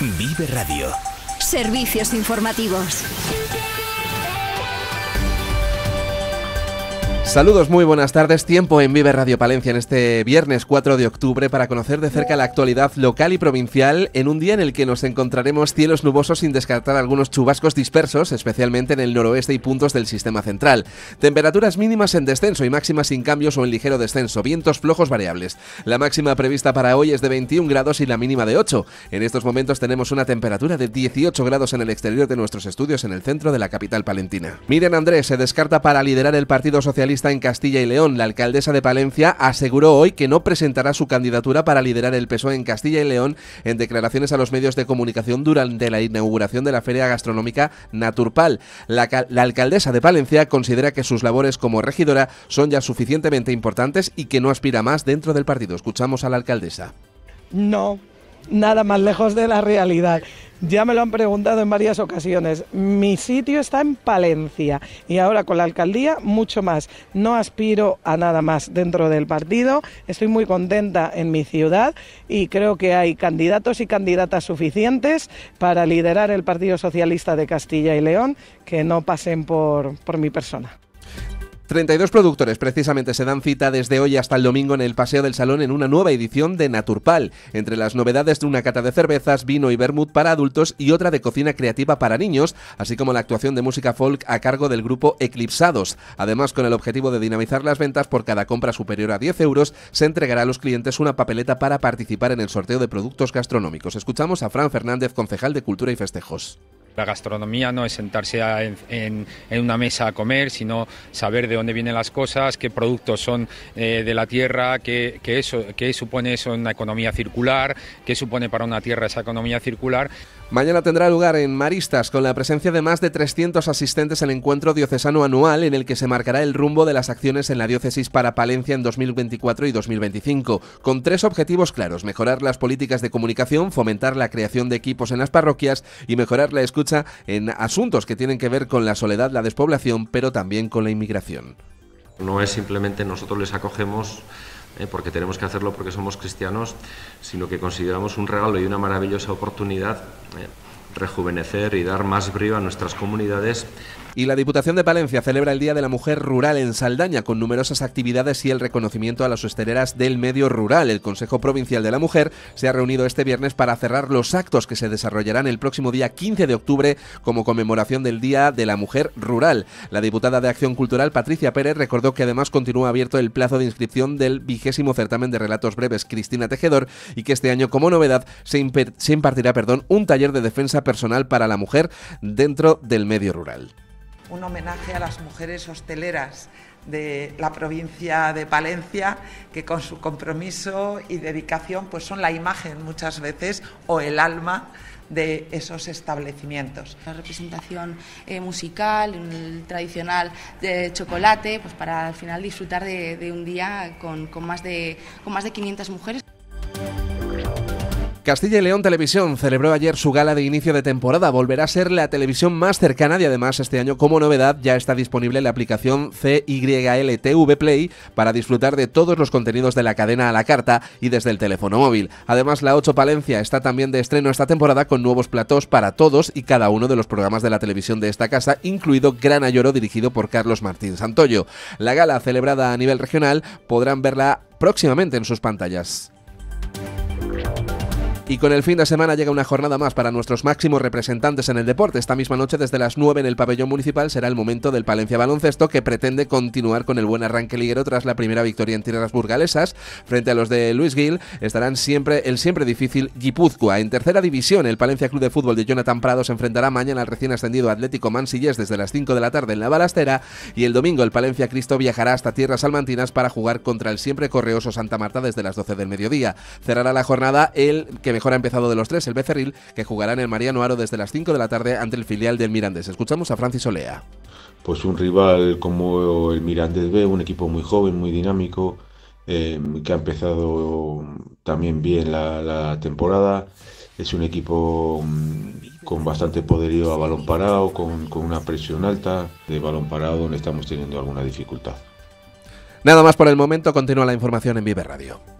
Vive Radio. Servicios informativos. Saludos, muy buenas tardes. Tiempo en Vive Radio Palencia en este viernes 4 de octubre para conocer de cerca la actualidad local y provincial en un día en el que nos encontraremos cielos nubosos sin descartar algunos chubascos dispersos, especialmente en el noroeste y puntos del sistema central. Temperaturas mínimas en descenso y máximas sin cambios o en ligero descenso, vientos flojos variables. La máxima prevista para hoy es de 21 grados y la mínima de 8. En estos momentos tenemos una temperatura de 18 grados en el exterior de nuestros estudios en el centro de la capital palentina. Miren Andrés se descarta para liderar el Partido Socialista en Castilla y León. La alcaldesa de Palencia aseguró hoy que no presentará su candidatura para liderar el PSOE en Castilla y León en declaraciones a los medios de comunicación durante la inauguración de la Feria Gastronómica Naturpal. La, la alcaldesa de Palencia considera que sus labores como regidora son ya suficientemente importantes y que no aspira más dentro del partido. Escuchamos a la alcaldesa. No, nada más lejos de la realidad. Ya me lo han preguntado en varias ocasiones. Mi sitio está en Palencia y ahora con la alcaldía mucho más. No aspiro a nada más dentro del partido. Estoy muy contenta en mi ciudad y creo que hay candidatos y candidatas suficientes para liderar el Partido Socialista de Castilla y León que no pasen por, mi persona. 32 productores precisamente se dan cita desde hoy hasta el domingo en el Paseo del Salón en una nueva edición de Naturpal, entre las novedades de una cata de cervezas, vino y vermut para adultos y otra de cocina creativa para niños, así como la actuación de música folk a cargo del grupo Eclipsados. Además, con el objetivo de dinamizar las ventas por cada compra superior a 10 euros, se entregará a los clientes una papeleta para participar en el sorteo de productos gastronómicos. Escuchamos a Fran Fernández, concejal de Cultura y Festejos. La gastronomía no es sentarse en, en, una mesa a comer, sino saber de dónde vienen las cosas, qué productos son eh, de la tierra, qué, eso, qué supone eso en una economía circular, qué supone para una tierra esa economía circular. Mañana tendrá lugar en Maristas, con la presencia de más de 300 asistentes el encuentro diocesano anual en el que se marcará el rumbo de las acciones en la diócesis para Palencia en 2024 y 2025, con tres objetivos claros, mejorar las políticas de comunicación, fomentar la creación de equipos en las parroquias y mejorar la escucha en asuntos que tienen que ver con la soledad, la despoblación, pero también con la inmigración. No es simplemente nosotros les acogemos eh, porque tenemos que hacerlo porque somos cristianos, sino que consideramos un regalo y una maravillosa oportunidad eh, rejuvenecer y dar más brío a nuestras comunidades y la Diputación de Palencia celebra el Día de la Mujer Rural en Saldaña con numerosas actividades y el reconocimiento a las hosteleras del medio rural. El Consejo Provincial de la Mujer se ha reunido este viernes para cerrar los actos que se desarrollarán el próximo día 15 de octubre como conmemoración del Día de la Mujer Rural. La diputada de Acción Cultural Patricia Pérez recordó que además continúa abierto el plazo de inscripción del vigésimo certamen de relatos breves Cristina Tejedor y que este año como novedad se, se impartirá perdón, un taller de defensa personal para la mujer dentro del medio rural un homenaje a las mujeres hosteleras de la provincia de Palencia, que con su compromiso y dedicación pues son la imagen muchas veces o el alma de esos establecimientos. La representación eh, musical, el tradicional de chocolate, pues para al final disfrutar de, un día con, más de, con más de 500 mujeres. Castilla y León Televisión celebró ayer su gala de inicio de temporada. Volverá a ser la televisión más cercana y además este año como novedad ya está disponible la aplicación CYLTV Play para disfrutar de todos los contenidos de la cadena a la carta y desde el teléfono móvil. Además la 8 Palencia está también de estreno esta temporada con nuevos platos para todos y cada uno de los programas de la televisión de esta casa, incluido Gran Ayoro dirigido por Carlos Martín Santoyo. La gala celebrada a nivel regional podrán verla próximamente en sus pantallas. Y con el fin de semana llega una jornada más para nuestros máximos representantes en el deporte. Esta misma noche, desde las 9 en el pabellón municipal, será el momento del Palencia Baloncesto, que pretende continuar con el buen arranque liguero tras la primera victoria en tierras burgalesas. Frente a los de Luis Gil, estarán siempre el siempre difícil Guipúzcoa. En tercera división, el Palencia Club de Fútbol de Jonathan Prado se enfrentará mañana al recién ascendido Atlético Mansillés desde las 5 de la tarde en la Balastera. Y el domingo, el Palencia Cristo viajará hasta tierras almantinas para jugar contra el siempre correoso Santa Marta desde las 12 del mediodía. Cerrará la jornada el que mejor ha empezado de los tres, el Becerril, que jugará en el Mariano Aro desde las 5 de la tarde ante el filial del Mirandés. Escuchamos a Francis Olea. Pues un rival como el Mirandés B, un equipo muy joven, muy dinámico, em, que ha empezado también bien la, temporada. Es un equipo mm, con bastante poderío a balón parado, con, con, una presión alta de balón parado donde estamos teniendo alguna dificultad. Nada más por el momento, continúa la información en Vive Radio.